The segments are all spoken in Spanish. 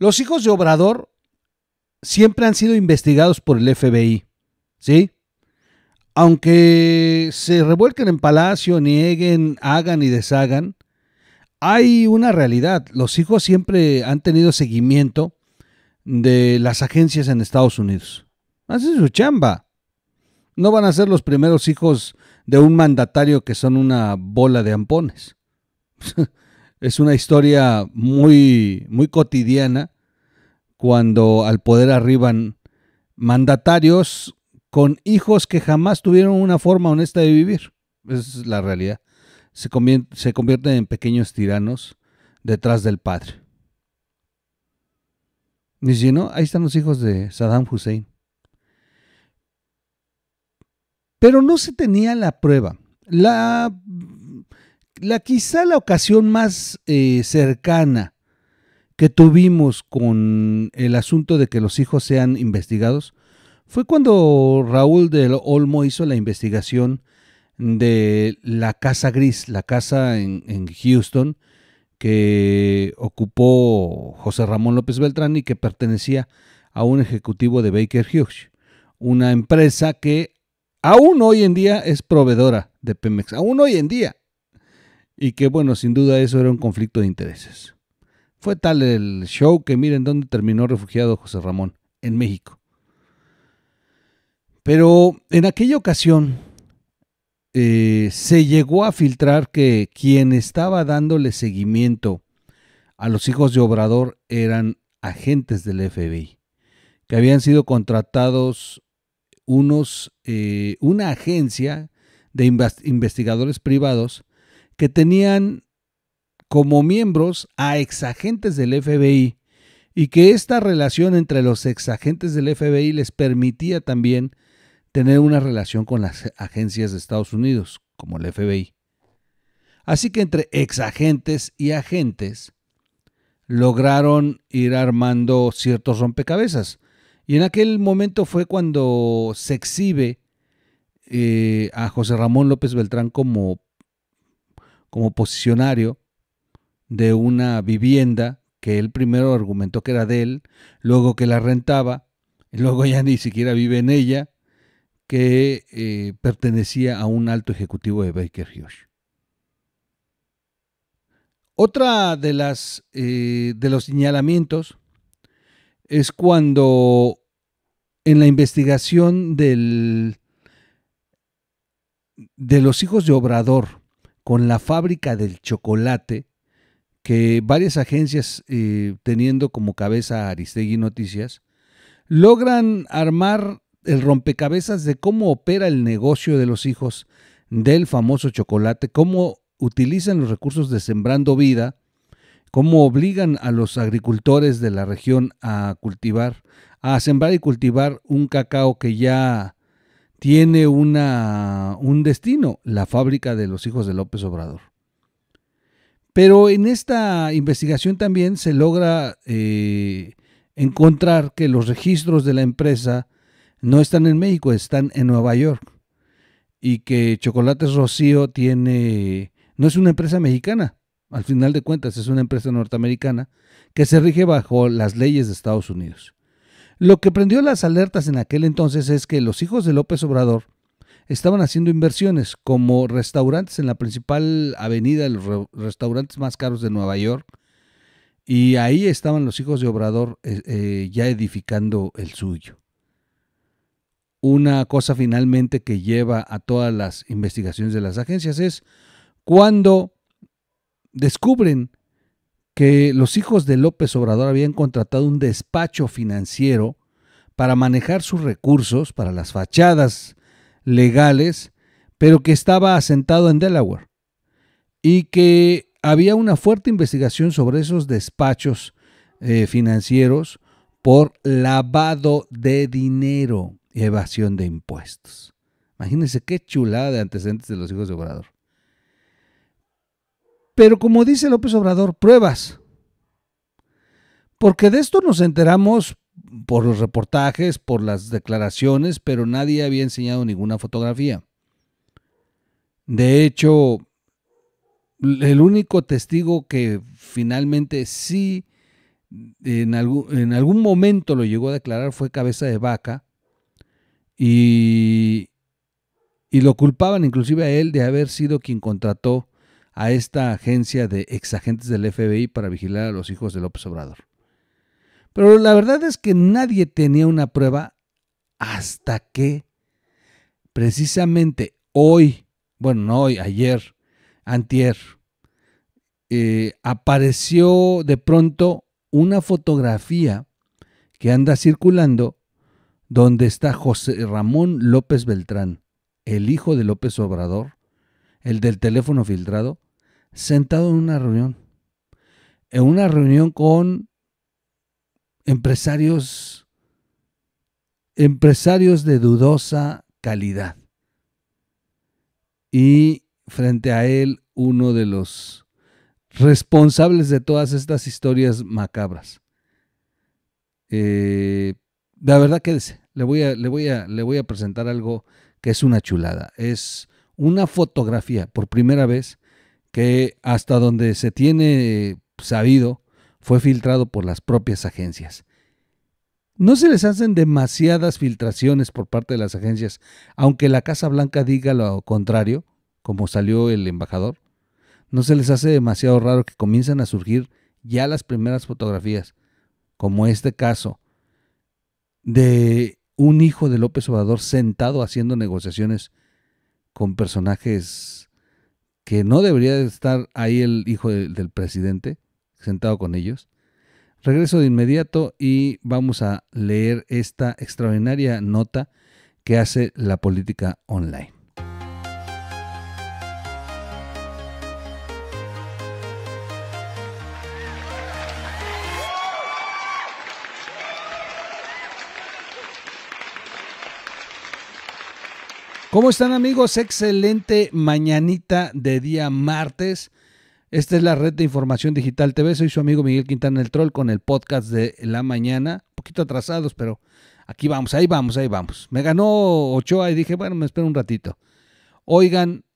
Los hijos de Obrador siempre han sido investigados por el FBI, ¿sí? Aunque se revuelquen en palacio, nieguen, hagan y deshagan, hay una realidad. Los hijos siempre han tenido seguimiento de las agencias en Estados Unidos. Hacen su chamba. No van a ser los primeros hijos de un mandatario que son una bola de ampones. es una historia muy, muy cotidiana cuando al poder arriban mandatarios con hijos que jamás tuvieron una forma honesta de vivir. Esa es la realidad. Se, se convierten en pequeños tiranos detrás del padre. Y si no, ahí están los hijos de Saddam Hussein. Pero no se tenía la prueba. La quizá la ocasión más eh, cercana que tuvimos con el asunto de que los hijos sean investigados fue cuando Raúl del Olmo hizo la investigación de la Casa Gris, la casa en, en Houston que ocupó José Ramón López Beltrán y que pertenecía a un ejecutivo de Baker Hughes, una empresa que aún hoy en día es proveedora de Pemex, aún hoy en día y que bueno, sin duda eso era un conflicto de intereses. Fue tal el show que miren dónde terminó refugiado José Ramón, en México. Pero en aquella ocasión eh, se llegó a filtrar que quien estaba dándole seguimiento a los hijos de Obrador eran agentes del FBI, que habían sido contratados unos, eh, una agencia de investigadores privados que tenían como miembros a exagentes del FBI y que esta relación entre los exagentes del FBI les permitía también tener una relación con las agencias de Estados Unidos, como el FBI. Así que entre exagentes y agentes lograron ir armando ciertos rompecabezas. Y en aquel momento fue cuando se exhibe eh, a José Ramón López Beltrán como como posicionario de una vivienda que él primero argumentó que era de él, luego que la rentaba, y luego ya ni siquiera vive en ella, que eh, pertenecía a un alto ejecutivo de Baker Hughes. Otra de las eh, de los señalamientos es cuando en la investigación del, de los hijos de Obrador con la fábrica del chocolate, que varias agencias, eh, teniendo como cabeza Aristegui Noticias, logran armar el rompecabezas de cómo opera el negocio de los hijos del famoso chocolate, cómo utilizan los recursos de Sembrando Vida, cómo obligan a los agricultores de la región a cultivar, a sembrar y cultivar un cacao que ya tiene una, un destino, la fábrica de los hijos de López Obrador. Pero en esta investigación también se logra eh, encontrar que los registros de la empresa no están en México, están en Nueva York. Y que Chocolates Rocío tiene, no es una empresa mexicana, al final de cuentas es una empresa norteamericana que se rige bajo las leyes de Estados Unidos. Lo que prendió las alertas en aquel entonces es que los hijos de López Obrador estaban haciendo inversiones como restaurantes en la principal avenida de los restaurantes más caros de Nueva York. Y ahí estaban los hijos de Obrador eh, eh, ya edificando el suyo. Una cosa finalmente que lleva a todas las investigaciones de las agencias es cuando descubren que los hijos de López Obrador habían contratado un despacho financiero para manejar sus recursos para las fachadas legales, pero que estaba asentado en Delaware y que había una fuerte investigación sobre esos despachos eh, financieros por lavado de dinero y evasión de impuestos. Imagínense qué chulada de antecedentes de los hijos de Obrador. Pero como dice López Obrador, pruebas. Porque de esto nos enteramos por los reportajes, por las declaraciones, pero nadie había enseñado ninguna fotografía. De hecho, el único testigo que finalmente sí en algún, en algún momento lo llegó a declarar fue cabeza de vaca y, y lo culpaban inclusive a él de haber sido quien contrató a esta agencia de exagentes del FBI para vigilar a los hijos de López Obrador. Pero la verdad es que nadie tenía una prueba hasta que precisamente hoy, bueno, no hoy, ayer, antier, eh, apareció de pronto una fotografía que anda circulando donde está José Ramón López Beltrán, el hijo de López Obrador, el del teléfono filtrado, sentado en una reunión, en una reunión con empresarios, empresarios de dudosa calidad. Y frente a él, uno de los responsables de todas estas historias macabras. Eh, la verdad, quédese. Le voy, le, voy le voy a presentar algo que es una chulada. Es una fotografía por primera vez que hasta donde se tiene sabido fue filtrado por las propias agencias. No se les hacen demasiadas filtraciones por parte de las agencias, aunque la Casa Blanca diga lo contrario, como salió el embajador. No se les hace demasiado raro que comiencen a surgir ya las primeras fotografías, como este caso de un hijo de López Obrador sentado haciendo negociaciones con personajes que no debería estar ahí el hijo del, del presidente sentado con ellos. Regreso de inmediato y vamos a leer esta extraordinaria nota que hace la política online. ¿Cómo están amigos? Excelente mañanita de día martes. Esta es la red de información digital TV. Soy su amigo Miguel Quintana el Troll con el podcast de la mañana. Un poquito atrasados, pero aquí vamos, ahí vamos, ahí vamos. Me ganó Ochoa y dije, bueno, me espero un ratito. Oigan,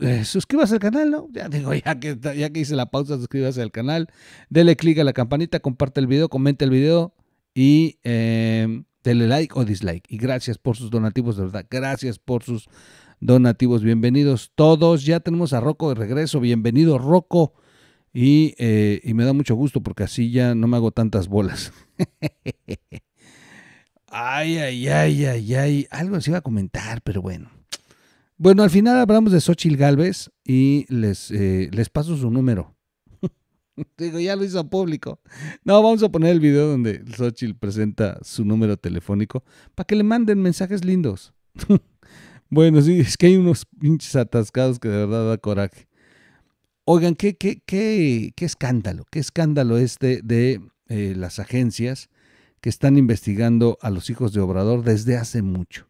eh, suscríbase al canal, ¿no? Ya digo, ya que, ya que hice la pausa, suscríbase al canal. Dele clic a la campanita, comparte el video, comente el video y... Eh, Dele like o dislike. Y gracias por sus donativos, de verdad. Gracias por sus donativos. Bienvenidos todos. Ya tenemos a Rocco de regreso. Bienvenido, Rocco. Y, eh, me da mucho gusto porque así ya no me hago tantas bolas. ay, ay, ay, ay, ay. Algo se iba a comentar, pero bueno. Bueno, al final hablamos de Xochitl Galvez y les, eh, les paso su número. Digo, ya lo hizo público. No, vamos a poner el video donde Xochitl presenta su número telefónico para que le manden mensajes lindos. bueno, sí, es que hay unos pinches atascados que de verdad da coraje. Oigan, qué, qué, escándalo, qué escándalo este de eh, las agencias que están investigando a los hijos de Obrador desde hace mucho.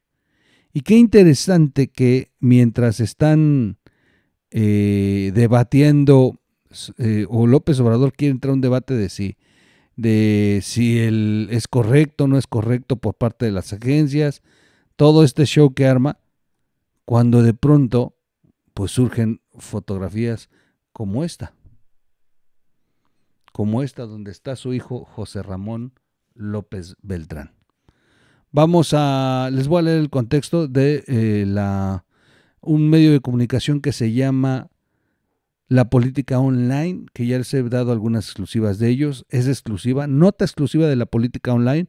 Y qué interesante que mientras están eh, debatiendo eh, o López Obrador quiere entrar a un debate de si, de si es correcto o no es correcto por parte de las agencias, todo este show que arma, cuando de pronto pues surgen fotografías como esta, como esta donde está su hijo José Ramón López Beltrán. Vamos a, les voy a leer el contexto de eh, la, un medio de comunicación que se llama la política online, que ya les he dado algunas exclusivas de ellos, es exclusiva, nota exclusiva de la política online,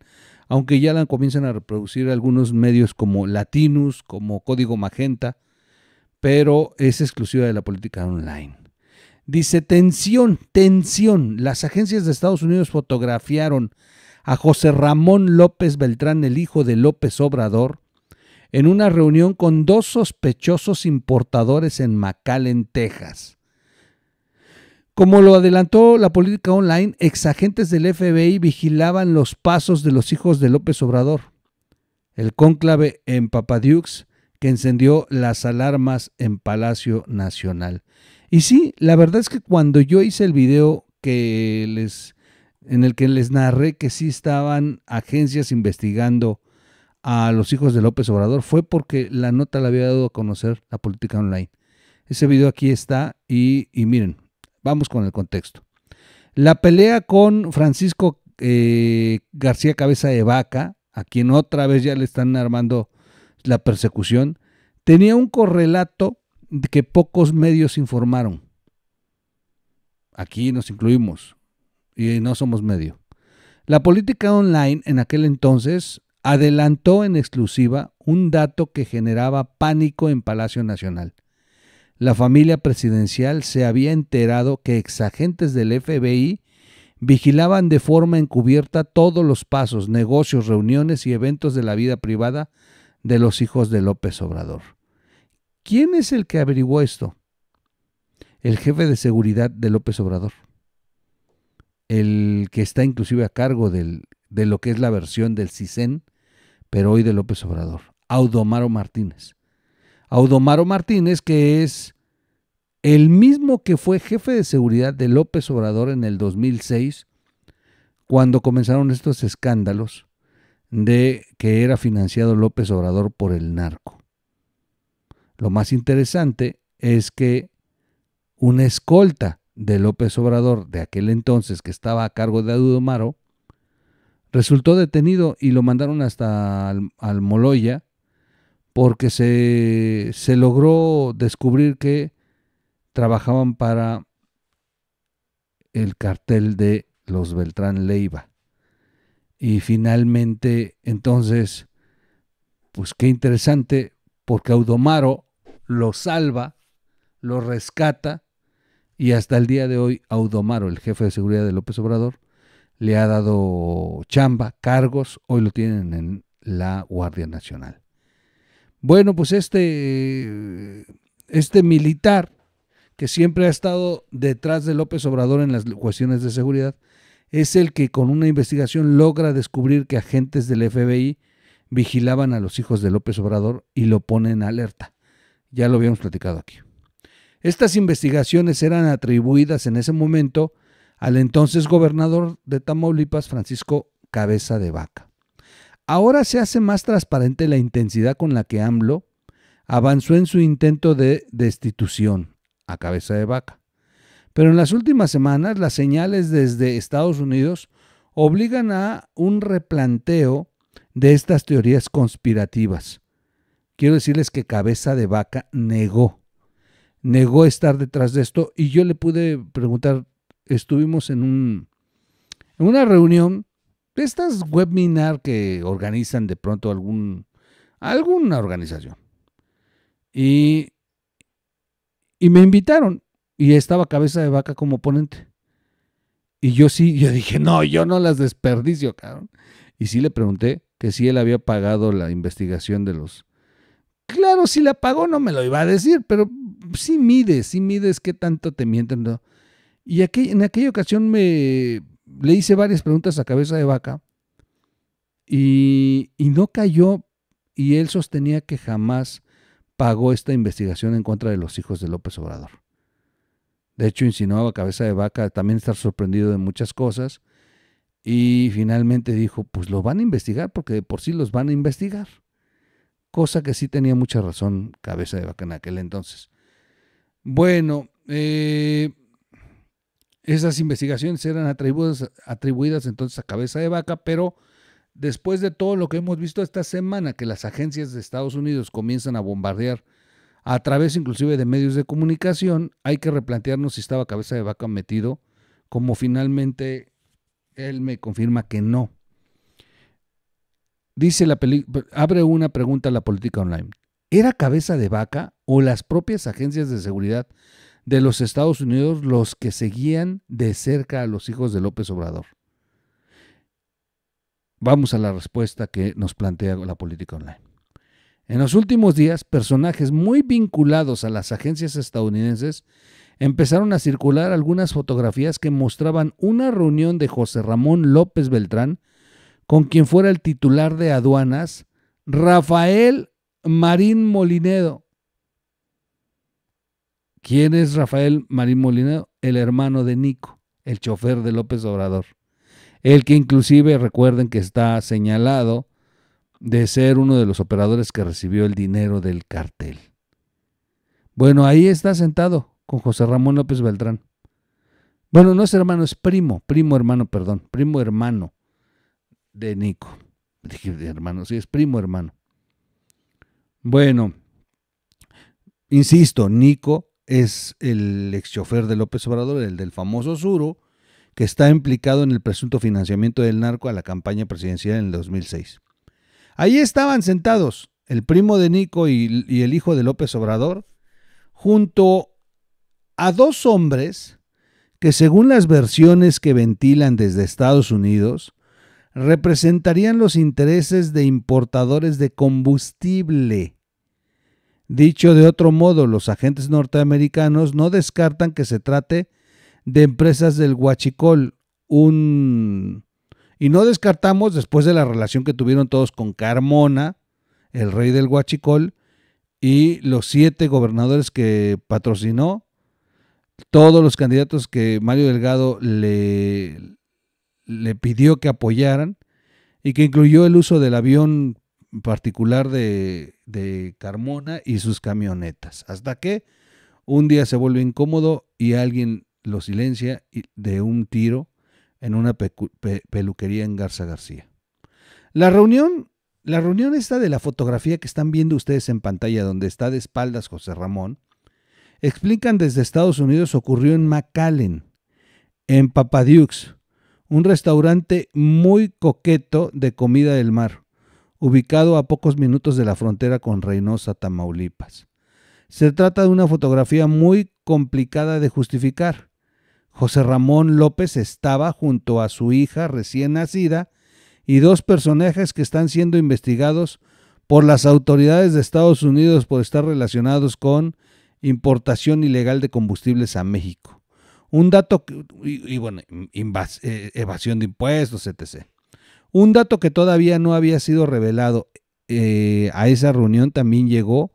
aunque ya la comienzan a reproducir algunos medios como Latinus, como Código Magenta, pero es exclusiva de la política online. Dice, tensión, tensión, las agencias de Estados Unidos fotografiaron a José Ramón López Beltrán, el hijo de López Obrador, en una reunión con dos sospechosos importadores en McAllen, Texas. Como lo adelantó la política online, exagentes del FBI vigilaban los pasos de los hijos de López Obrador. El cónclave en Papadux que encendió las alarmas en Palacio Nacional. Y sí, la verdad es que cuando yo hice el video que les en el que les narré que sí estaban agencias investigando a los hijos de López Obrador fue porque la nota la había dado a conocer la política online. Ese video aquí está y miren, Vamos con el contexto. La pelea con Francisco eh, García Cabeza de Vaca, a quien otra vez ya le están armando la persecución, tenía un correlato que pocos medios informaron. Aquí nos incluimos y no somos medio. La política online en aquel entonces adelantó en exclusiva un dato que generaba pánico en Palacio Nacional la familia presidencial se había enterado que exagentes del FBI vigilaban de forma encubierta todos los pasos, negocios, reuniones y eventos de la vida privada de los hijos de López Obrador. ¿Quién es el que averiguó esto? El jefe de seguridad de López Obrador, el que está inclusive a cargo de lo que es la versión del CISEN, pero hoy de López Obrador, Audomaro Martínez. Audomaro Martínez, que es el mismo que fue jefe de seguridad de López Obrador en el 2006, cuando comenzaron estos escándalos de que era financiado López Obrador por el narco. Lo más interesante es que una escolta de López Obrador de aquel entonces que estaba a cargo de Audomaro resultó detenido y lo mandaron hasta Almoloya porque se, logró descubrir que trabajaban para el cartel de los Beltrán Leiva. Y finalmente, entonces, pues qué interesante, porque Audomaro lo salva, lo rescata, y hasta el día de hoy Audomaro, el jefe de seguridad de López Obrador, le ha dado chamba, cargos, hoy lo tienen en la Guardia Nacional. Bueno, pues este, este militar que siempre ha estado detrás de López Obrador en las cuestiones de seguridad, es el que con una investigación logra descubrir que agentes del FBI vigilaban a los hijos de López Obrador y lo ponen en alerta. Ya lo habíamos platicado aquí. Estas investigaciones eran atribuidas en ese momento al entonces gobernador de Tamaulipas, Francisco Cabeza de Vaca. Ahora se hace más transparente la intensidad con la que AMLO avanzó en su intento de destitución a cabeza de vaca. Pero en las últimas semanas las señales desde Estados Unidos obligan a un replanteo de estas teorías conspirativas. Quiero decirles que cabeza de vaca negó, negó estar detrás de esto y yo le pude preguntar, estuvimos en, en una reunión estas webinar que organizan de pronto algún, alguna organización. Y, me invitaron y estaba cabeza de vaca como ponente. Y yo sí, yo dije, no, yo no las desperdicio, cabrón. Y sí le pregunté que si él había pagado la investigación de los... Claro, si la pagó no me lo iba a decir, pero sí mides, sí mides qué tanto te mienten. Y aquí, en aquella ocasión me, le hice varias preguntas a cabeza de vaca y, no cayó y él sostenía que jamás pagó esta investigación en contra de los hijos de López Obrador. De hecho, insinuaba cabeza de vaca también estar sorprendido de muchas cosas y finalmente dijo, pues lo van a investigar porque de por sí los van a investigar. Cosa que sí tenía mucha razón cabeza de vaca en aquel entonces. Bueno, eh, esas investigaciones eran atribuidas, entonces a cabeza de vaca, pero después de todo lo que hemos visto esta semana, que las agencias de Estados Unidos comienzan a bombardear a través inclusive de medios de comunicación, hay que replantearnos si estaba cabeza de vaca metido, como finalmente él me confirma que no. Dice la película, abre una pregunta a la política online. ¿Era cabeza de vaca o las propias agencias de seguridad de los Estados Unidos los que seguían de cerca a los hijos de López Obrador. Vamos a la respuesta que nos plantea la política online. En los últimos días, personajes muy vinculados a las agencias estadounidenses empezaron a circular algunas fotografías que mostraban una reunión de José Ramón López Beltrán con quien fuera el titular de aduanas, Rafael Marín Molinedo, ¿Quién es Rafael Marín Molina? El hermano de Nico, el chofer de López Obrador. El que inclusive recuerden que está señalado de ser uno de los operadores que recibió el dinero del cartel. Bueno, ahí está sentado con José Ramón López Beltrán. Bueno, no es hermano, es primo, primo hermano, perdón, primo hermano de Nico. Dije hermano, sí, es primo hermano. Bueno, insisto, Nico es el ex chofer de López Obrador, el del famoso Zuro que está implicado en el presunto financiamiento del narco a la campaña presidencial en el 2006. Ahí estaban sentados el primo de Nico y, y el hijo de López Obrador, junto a dos hombres que según las versiones que ventilan desde Estados Unidos, representarían los intereses de importadores de combustible Dicho de otro modo, los agentes norteamericanos no descartan que se trate de empresas del Huachicol, un... Y no descartamos, después de la relación que tuvieron todos con Carmona, el rey del Huachicol, y los siete gobernadores que patrocinó, todos los candidatos que Mario Delgado le, le pidió que apoyaran, y que incluyó el uso del avión particular de, Carmona y sus camionetas. Hasta que un día se vuelve incómodo y alguien lo silencia de un tiro en una peluquería en Garza García. La reunión, la reunión esta de la fotografía que están viendo ustedes en pantalla, donde está de espaldas José Ramón, explican desde Estados Unidos ocurrió en McAllen, en Papadux, un restaurante muy coqueto de comida del mar ubicado a pocos minutos de la frontera con Reynosa, Tamaulipas. Se trata de una fotografía muy complicada de justificar. José Ramón López estaba junto a su hija recién nacida y dos personajes que están siendo investigados por las autoridades de Estados Unidos por estar relacionados con importación ilegal de combustibles a México. Un dato, que, y, bueno, eh, evasión de impuestos, etc. Un dato que todavía no había sido revelado eh, a esa reunión también llegó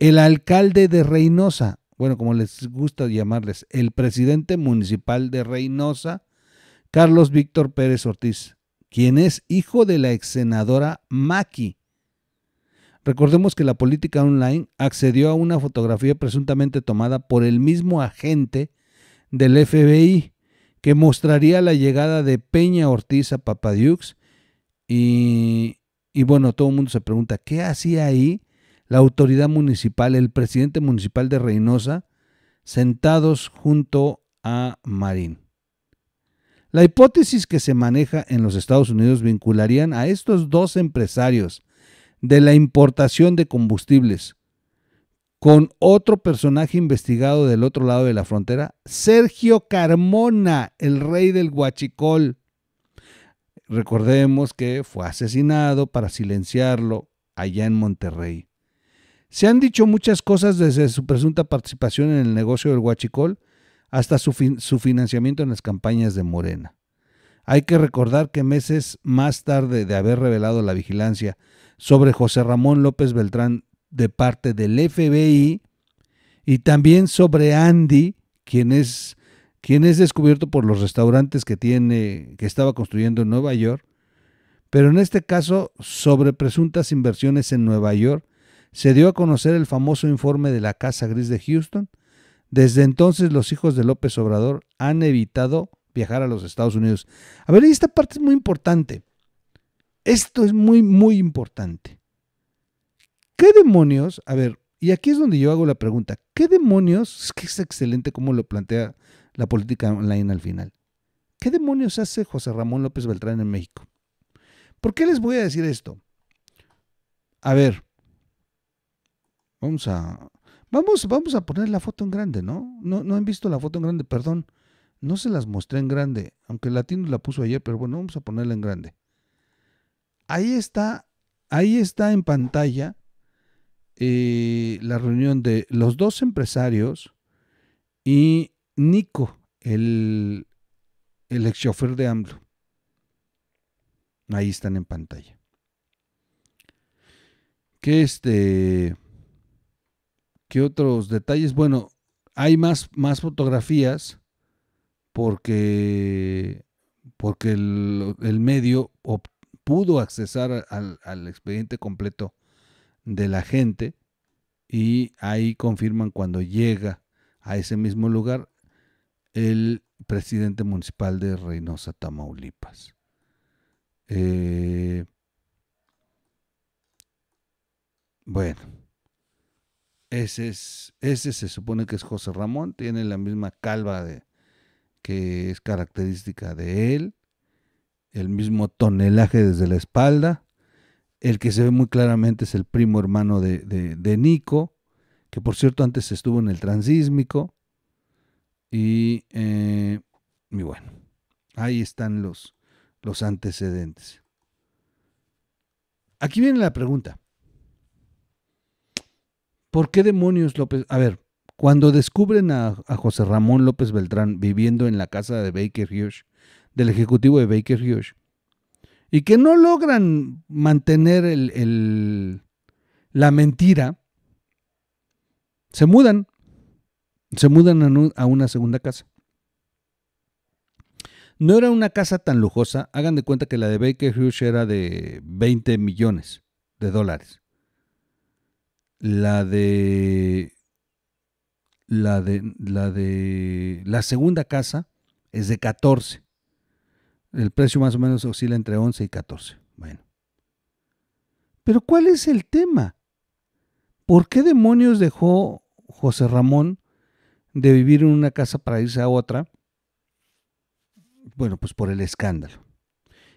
el alcalde de Reynosa, bueno, como les gusta llamarles, el presidente municipal de Reynosa, Carlos Víctor Pérez Ortiz, quien es hijo de la ex senadora Maki. Recordemos que la política online accedió a una fotografía presuntamente tomada por el mismo agente del FBI que mostraría la llegada de Peña Ortiz a Papadiux. Y, y bueno, todo el mundo se pregunta, ¿qué hacía ahí la autoridad municipal, el presidente municipal de Reynosa, sentados junto a Marín? La hipótesis que se maneja en los Estados Unidos vincularían a estos dos empresarios de la importación de combustibles con otro personaje investigado del otro lado de la frontera, Sergio Carmona, el rey del Huachicol. Recordemos que fue asesinado para silenciarlo allá en Monterrey. Se han dicho muchas cosas desde su presunta participación en el negocio del Huachicol hasta su, su financiamiento en las campañas de Morena. Hay que recordar que meses más tarde de haber revelado la vigilancia sobre José Ramón López Beltrán de parte del FBI y también sobre Andy, quien es, quien es descubierto por los restaurantes que, tiene, que estaba construyendo en Nueva York, pero en este caso sobre presuntas inversiones en Nueva York, se dio a conocer el famoso informe de la Casa Gris de Houston. Desde entonces los hijos de López Obrador han evitado viajar a los Estados Unidos. A ver, esta parte es muy importante. Esto es muy, muy importante. ¿Qué demonios? A ver, y aquí es donde yo hago la pregunta. ¿Qué demonios? Es que es excelente cómo lo plantea la política online al final. ¿Qué demonios hace José Ramón López Beltrán en México? ¿Por qué les voy a decir esto? A ver, vamos a, vamos, vamos a poner la foto en grande, ¿no? ¿no? No han visto la foto en grande, perdón. No se las mostré en grande, aunque el latino la puso ayer, pero bueno, vamos a ponerla en grande. Ahí está, ahí está en pantalla la reunión de los dos empresarios y Nico, el, el ex chofer de AMLO. Ahí están en pantalla. ¿Qué este? ¿Qué otros detalles? Bueno, hay más, más fotografías porque, porque el, medio pudo accesar al expediente completo de la gente y ahí confirman cuando llega a ese mismo lugar el presidente municipal de Reynosa, Tamaulipas. Eh, bueno, ese, es, ese se supone que es José Ramón, tiene la misma calva que es característica de él, el mismo tonelaje desde la espalda, el que se ve muy claramente es el primo hermano de, de, Nico, que por cierto antes estuvo en el transísmico. Eh, y, bueno, ahí están los, los antecedentes. Aquí viene la pregunta. ¿Por qué demonios López? A ver, cuando descubren a, José Ramón López Beltrán viviendo en la casa de Baker Hughes, del ejecutivo de Baker Hughes, y que no logran mantener la mentira, se mudan, se mudan a, una segunda casa. No era una casa tan lujosa, hagan de cuenta que la de Baker Hughes era de 20 millones de dólares. La de la de la de la segunda casa es de 14. El precio más o menos oscila entre 11 y 14. Bueno. Pero ¿cuál es el tema? ¿Por qué demonios dejó José Ramón de vivir en una casa para irse a otra? Bueno, pues por el escándalo.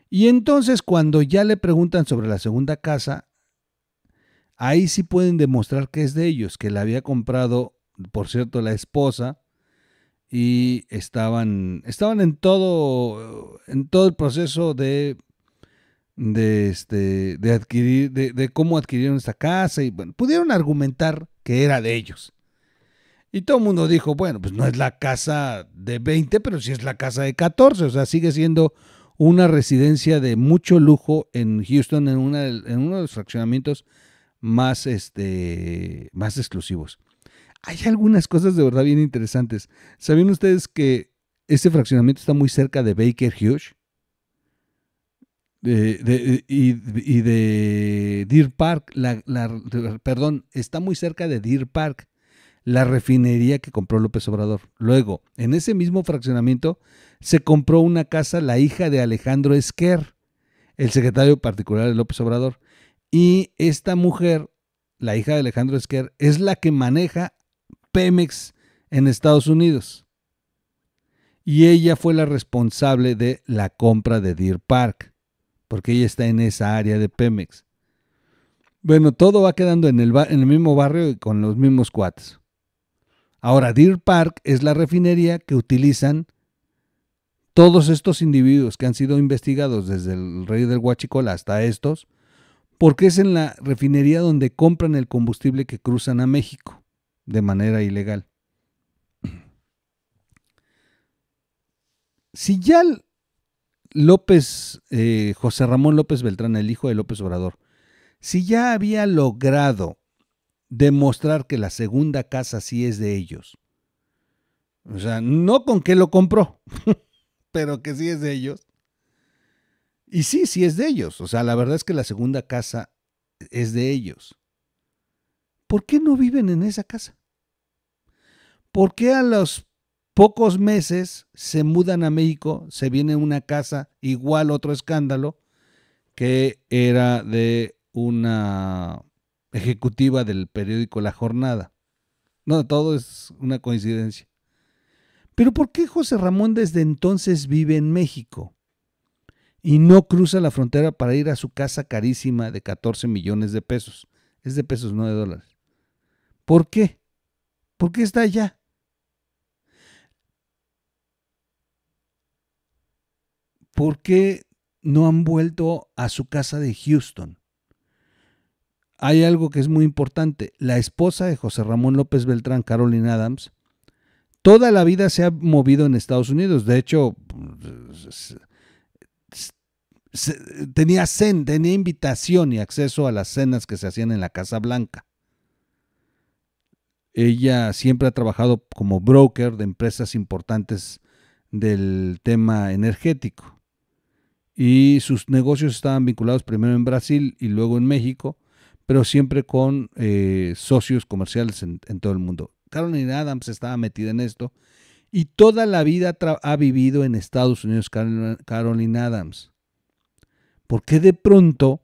Y entonces cuando ya le preguntan sobre la segunda casa, ahí sí pueden demostrar que es de ellos, que la había comprado, por cierto, la esposa y estaban, estaban en, todo, en todo el proceso de, de, este, de adquirir, de, cómo adquirieron esta casa y bueno, pudieron argumentar que era de ellos. Y todo el mundo dijo, bueno, pues no es la casa de 20, pero sí es la casa de 14, o sea, sigue siendo una residencia de mucho lujo en Houston, en, en uno de los fraccionamientos más, este, más exclusivos hay algunas cosas de verdad bien interesantes. ¿Sabían ustedes que este fraccionamiento está muy cerca de Baker Hughes? y, de Deer Park, perdón, está muy cerca de Deer Park, la refinería que compró López Obrador. Luego, en ese mismo fraccionamiento, se compró una casa la hija de Alejandro Esquer, el secretario particular de López Obrador. Y esta mujer, la hija de Alejandro Esquer, es la que maneja Pemex en Estados Unidos. Y ella fue la responsable de la compra de Deer Park, porque ella está en esa área de Pemex. Bueno, todo va quedando en el, mismo barrio y con los mismos cuates. Ahora, Deer Park es la refinería que utilizan todos estos individuos que han sido investigados desde el rey del Huachicol hasta estos, porque es en la refinería donde compran el combustible que cruzan a México de manera ilegal. Si ya López, eh, José Ramón López Beltrán, el hijo de López Obrador, si ya había logrado demostrar que la segunda casa sí es de ellos, o sea, no con que lo compró, pero que sí es de ellos. Y sí, sí es de ellos. O sea, la verdad es que la segunda casa es de ellos. ¿Por qué no viven en esa casa? ¿Por qué a los pocos meses se mudan a México, se viene una casa, igual otro escándalo, que era de una ejecutiva del periódico La Jornada? No, todo es una coincidencia. Pero ¿por qué José Ramón desde entonces vive en México y no cruza la frontera para ir a su casa carísima de 14 millones de pesos? Es de pesos, no de dólares. ¿Por qué? ¿Por qué está allá? ¿por qué no han vuelto a su casa de Houston? Hay algo que es muy importante. La esposa de José Ramón López Beltrán, Carolyn Adams, toda la vida se ha movido en Estados Unidos. De hecho, tenía, cen, tenía invitación y acceso a las cenas que se hacían en la Casa Blanca. Ella siempre ha trabajado como broker de empresas importantes del tema energético y sus negocios estaban vinculados primero en Brasil y luego en México, pero siempre con eh, socios comerciales en, todo el mundo. Caroline Adams estaba metida en esto y toda la vida ha vivido en Estados Unidos Caroline Adams. ¿Por qué de pronto,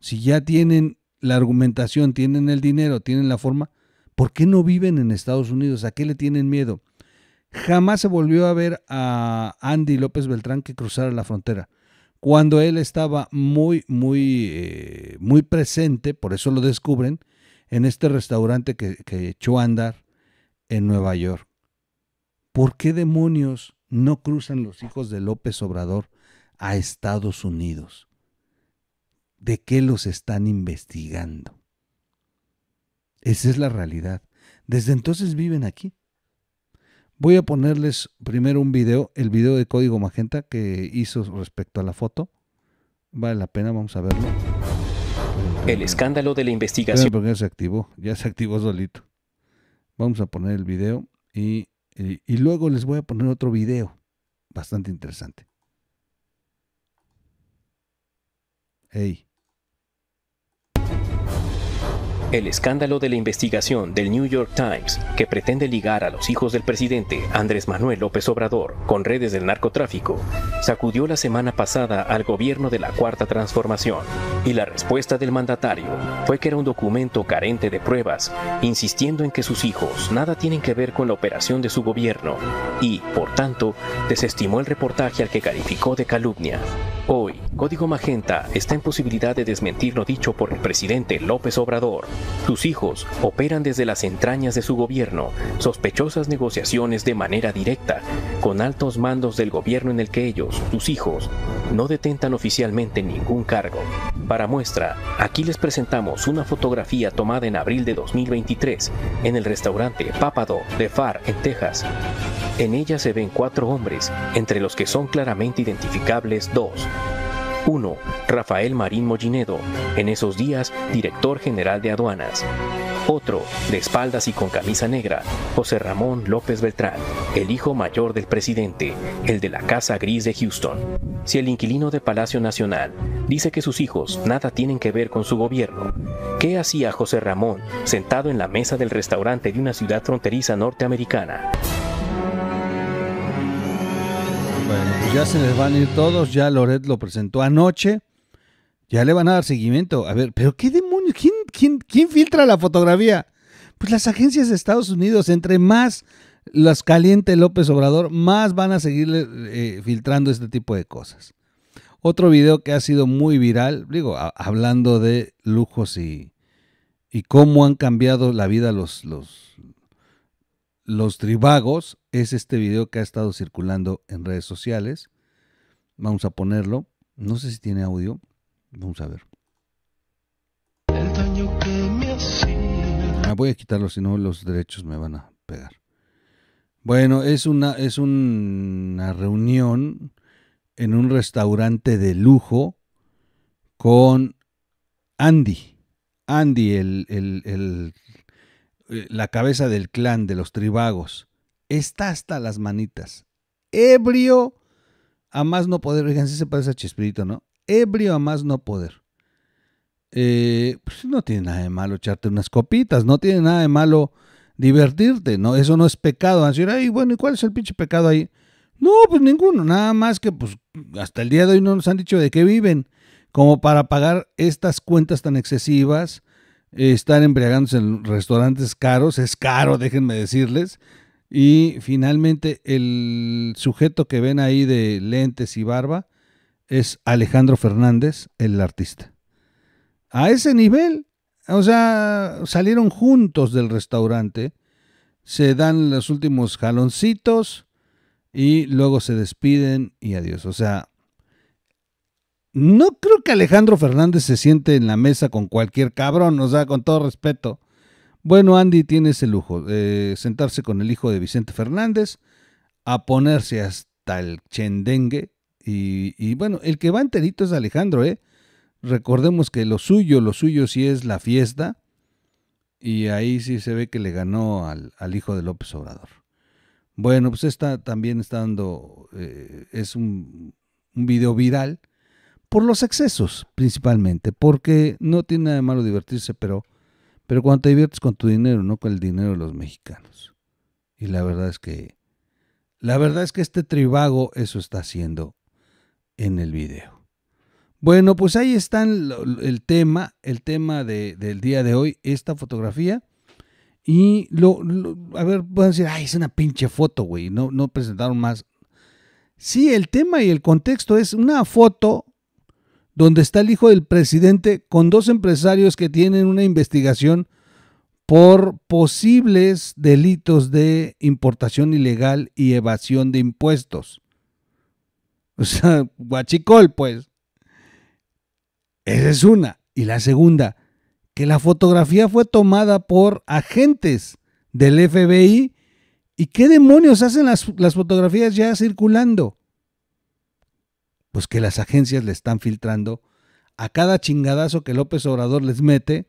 si ya tienen la argumentación, tienen el dinero, tienen la forma, ¿por qué no viven en Estados Unidos? ¿A qué le tienen miedo? Jamás se volvió a ver a Andy López Beltrán que cruzara la frontera cuando él estaba muy, muy, eh, muy presente, por eso lo descubren, en este restaurante que, que echó a andar en Nueva York. ¿Por qué demonios no cruzan los hijos de López Obrador a Estados Unidos? ¿De qué los están investigando? Esa es la realidad. Desde entonces viven aquí. Voy a ponerles primero un video, el video de código magenta que hizo respecto a la foto. Vale la pena, vamos a verlo. El escándalo de la investigación. Sí, ya se activó, ya se activó solito. Vamos a poner el video y, y luego les voy a poner otro video bastante interesante. Hey. El escándalo de la investigación del New York Times, que pretende ligar a los hijos del presidente Andrés Manuel López Obrador con redes del narcotráfico, sacudió la semana pasada al gobierno de la Cuarta Transformación, y la respuesta del mandatario fue que era un documento carente de pruebas, insistiendo en que sus hijos nada tienen que ver con la operación de su gobierno, y, por tanto, desestimó el reportaje al que calificó de calumnia. Hoy, Código Magenta está en posibilidad de desmentir lo dicho por el presidente López Obrador tus hijos operan desde las entrañas de su gobierno, sospechosas negociaciones de manera directa, con altos mandos del gobierno en el que ellos, tus hijos, no detentan oficialmente ningún cargo. Para muestra, aquí les presentamos una fotografía tomada en abril de 2023 en el restaurante Papado de Far, en Texas. En ella se ven cuatro hombres, entre los que son claramente identificables dos, uno, Rafael Marín Mollinedo, en esos días director general de aduanas. Otro, de espaldas y con camisa negra, José Ramón López Beltrán, el hijo mayor del presidente, el de la Casa Gris de Houston. Si el inquilino de Palacio Nacional dice que sus hijos nada tienen que ver con su gobierno, ¿qué hacía José Ramón sentado en la mesa del restaurante de una ciudad fronteriza norteamericana? Pues ya se les van a ir todos, ya Loret lo presentó anoche, ya le van a dar seguimiento. A ver, pero ¿qué demonios? ¿Quién, quién, filtra la fotografía? Pues las agencias de Estados Unidos, entre más las caliente López Obrador, más van a seguir eh, filtrando este tipo de cosas. Otro video que ha sido muy viral, digo, hablando de lujos y, y cómo han cambiado la vida los, los, los Tribagos es este video que ha estado circulando en redes sociales. Vamos a ponerlo. No sé si tiene audio. Vamos a ver. me ah, voy a quitarlo, si no los derechos me van a pegar. Bueno, es una, es una reunión en un restaurante de lujo con Andy. Andy, el, el eh, la cabeza del clan de los tribagos está hasta las manitas. Ebrio a más no poder. fíjense se parece a ¿no? Ebrio a más no poder. Eh, pues no tiene nada de malo echarte unas copitas, no tiene nada de malo divertirte, ¿no? Eso no es pecado. Van a ay, bueno, ¿y cuál es el pinche pecado ahí? No, pues ninguno, nada más que pues hasta el día de hoy no nos han dicho de qué viven, como para pagar estas cuentas tan excesivas, están embriagándose en restaurantes caros, es caro, déjenme decirles. Y finalmente el sujeto que ven ahí de lentes y barba es Alejandro Fernández, el artista. A ese nivel, o sea, salieron juntos del restaurante, se dan los últimos jaloncitos y luego se despiden y adiós. O sea, no creo que Alejandro Fernández se siente en la mesa con cualquier cabrón, o sea, con todo respeto. Bueno, Andy tiene ese lujo, de sentarse con el hijo de Vicente Fernández, a ponerse hasta el chendengue. Y, bueno, el que va enterito es Alejandro, ¿eh? Recordemos que lo suyo, lo suyo sí es la fiesta. Y ahí sí se ve que le ganó al, hijo de López Obrador. Bueno, pues está también está dando, eh, es un, un video viral por los excesos principalmente, porque no tiene nada de malo divertirse, pero, pero cuando te diviertes con tu dinero, no con el dinero de los mexicanos. Y la verdad es que, la verdad es que este tribago eso está haciendo en el video. Bueno, pues ahí está el, tema, el tema del día de hoy, esta fotografía. Y lo, a ver, pueden decir, ay, es una pinche foto, güey, no, no presentaron más. Sí, el tema y el contexto es una foto donde está el hijo del presidente con dos empresarios que tienen una investigación por posibles delitos de importación ilegal y evasión de impuestos. O sea, guachicol, pues. Esa es una. Y la segunda, que la fotografía fue tomada por agentes del FBI. ¿Y qué demonios hacen las, las fotografías ya circulando? Pues que las agencias le están filtrando. A cada chingadazo que López Obrador les mete,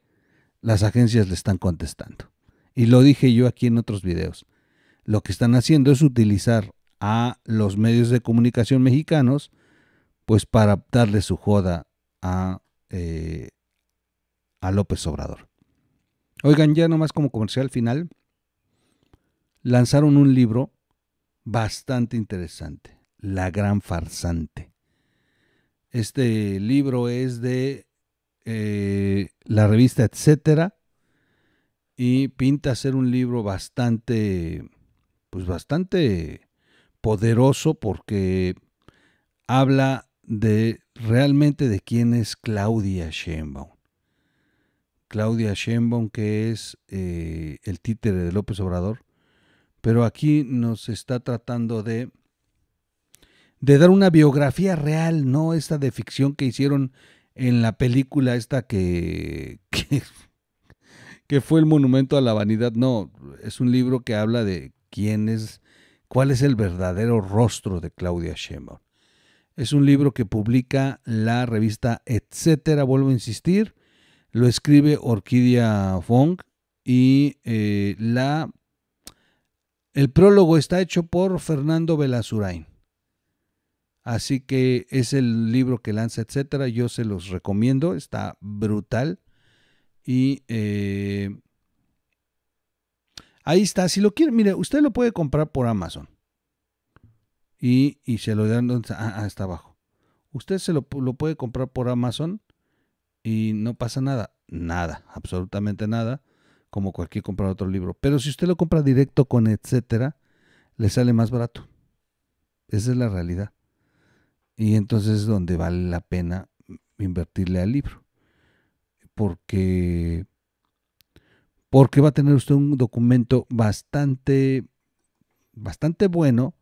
las agencias le están contestando. Y lo dije yo aquí en otros videos. Lo que están haciendo es utilizar a los medios de comunicación mexicanos, pues para darle su joda a, eh, a López Obrador. Oigan, ya nomás como comercial final, lanzaron un libro bastante interesante, La Gran Farsante. Este libro es de eh, la revista Etcétera y pinta ser un libro bastante, pues bastante poderoso porque habla de realmente de quién es Claudia Sheinbaum. Claudia Sheinbaum, que es eh, el títere de López Obrador, pero aquí nos está tratando de de dar una biografía real, no esta de ficción que hicieron en la película esta que, que, fue el monumento a la vanidad. No, es un libro que habla de quién es, cuál es el verdadero rostro de Claudia Sheinbaum. Es un libro que publica la revista Etcétera, vuelvo a insistir. Lo escribe Orquídea Fong y eh, la, el prólogo está hecho por Fernando Velazurain. Así que es el libro que lanza, etcétera. Yo se los recomiendo, está brutal. Y eh, ahí está. Si lo quiere, mire, usted lo puede comprar por Amazon. Y, se lo dan ah, ah, está abajo. Usted se lo, lo puede comprar por Amazon y no pasa nada. Nada, absolutamente nada. Como cualquier comprar otro libro. Pero si usted lo compra directo con etcétera, le sale más barato. Esa es la realidad. Y entonces es donde vale la pena invertirle al libro. Porque, porque va a tener usted un documento bastante, bastante bueno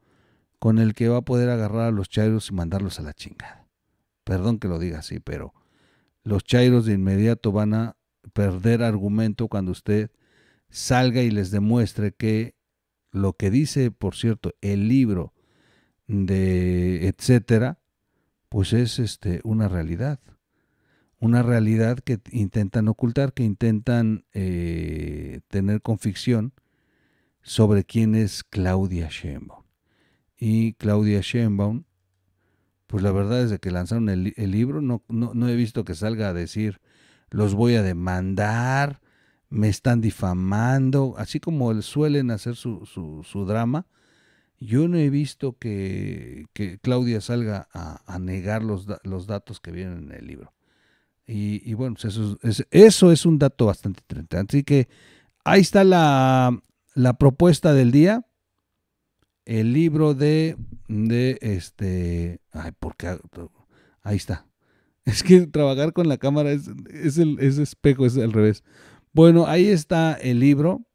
con el que va a poder agarrar a los chairos y mandarlos a la chingada. Perdón que lo diga así, pero los chairos de inmediato van a perder argumento cuando usted salga y les demuestre que lo que dice, por cierto, el libro de etcétera, pues es este, una realidad. Una realidad que intentan ocultar, que intentan eh, tener conficción sobre quién es Claudia Sheinbaum. Y Claudia Sheinbaum, pues la verdad es que lanzaron el, libro, no, he visto que salga a decir, los voy a demandar, me están difamando, así como suelen hacer su, su drama, yo no he visto que, Claudia salga a, negar los, datos que vienen en el libro. Y, bueno, eso, es, un dato bastante interesante. Así que ahí está la, propuesta del día. El libro de, de este. Ay, porque ahí está. Es que trabajar con la cámara es, es el es espejo, es al revés. Bueno, ahí está el libro.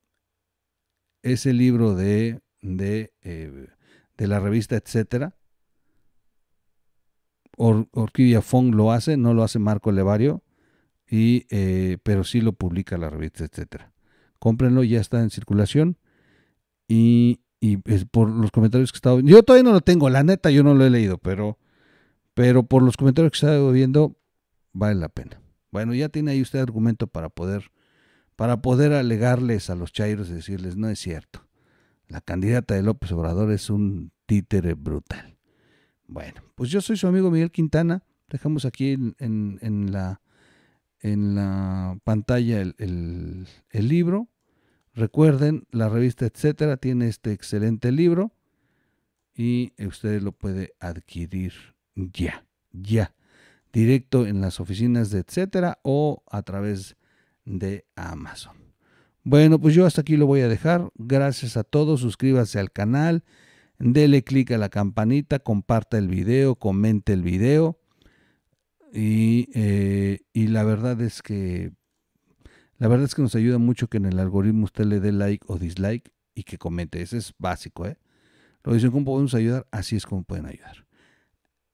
Es el libro de eh, de, la revista, etcétera. Orquídea Fong lo hace, no lo hace Marco Levario, y, eh, pero sí lo publica la revista, etcétera. Cómprenlo, ya está en circulación. Y, por los comentarios que he estado yo todavía no lo tengo, la neta, yo no lo he leído, pero, pero por los comentarios que he estado viendo, vale la pena. Bueno, ya tiene ahí usted argumento para poder, para poder alegarles a los chairos y decirles, no es cierto. La candidata de López Obrador es un títere brutal. Bueno, pues yo soy su amigo Miguel Quintana. Dejamos aquí en, la, pantalla el, el libro. Recuerden, la revista Etcétera tiene este excelente libro y usted lo puede adquirir ya, ya, directo en las oficinas de Etcétera o a través de Amazon. Bueno, pues yo hasta aquí lo voy a dejar. Gracias a todos, suscríbase al canal, dele clic a la campanita, comparta el video, comente el video. Eh, y, la verdad es que la verdad es que nos ayuda mucho que en el algoritmo usted le dé like o dislike y que comente. Ese es básico, ¿eh? Lo dicen cómo podemos ayudar, así es como pueden ayudar.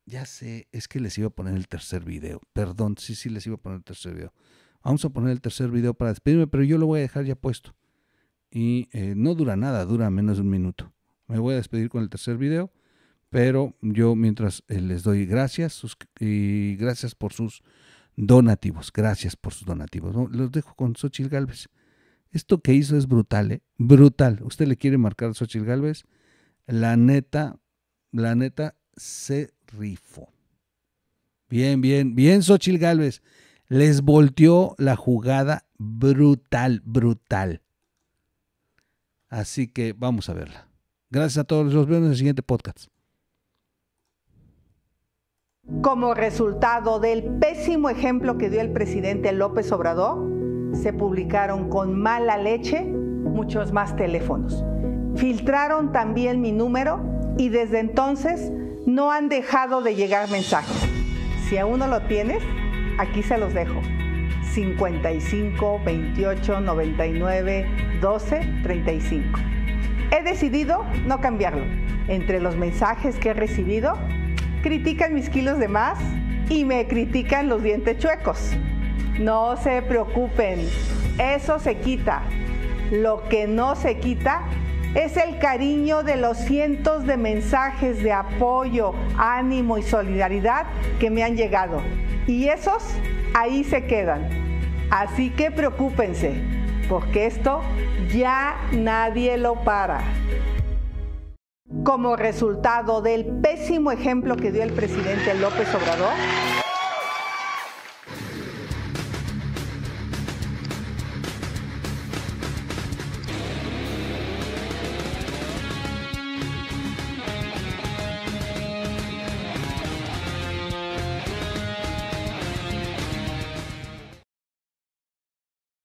Ya sé, es que les iba a poner el tercer video. Perdón, sí, sí les iba a poner el tercer video. Vamos a poner el tercer video para despedirme, pero yo lo voy a dejar ya puesto. Y eh, no dura nada, dura menos de un minuto. Me voy a despedir con el tercer video, pero yo mientras eh, les doy gracias y gracias por sus donativos. Gracias por sus donativos. Los dejo con Xochil Galvez. Esto que hizo es brutal, ¿eh? brutal. Usted le quiere marcar a Xochitl Galvez. La neta, la neta se rifó. Bien, bien, bien, Xochitl Galvez. Les volteó la jugada brutal, brutal. Así que vamos a verla. Gracias a todos. Los vemos en el siguiente podcast. Como resultado del pésimo ejemplo que dio el presidente López Obrador, se publicaron con mala leche muchos más teléfonos. Filtraron también mi número y desde entonces no han dejado de llegar mensajes. Si aún no lo tienes, Aquí se los dejo. 55 28 99 12 35. He decidido no cambiarlo. Entre los mensajes que he recibido, critican mis kilos de más y me critican los dientes chuecos. No se preocupen, eso se quita. Lo que no se quita es el cariño de los cientos de mensajes de apoyo, ánimo y solidaridad que me han llegado y esos ahí se quedan. Así que preocúpense, porque esto ya nadie lo para. Como resultado del pésimo ejemplo que dio el presidente López Obrador,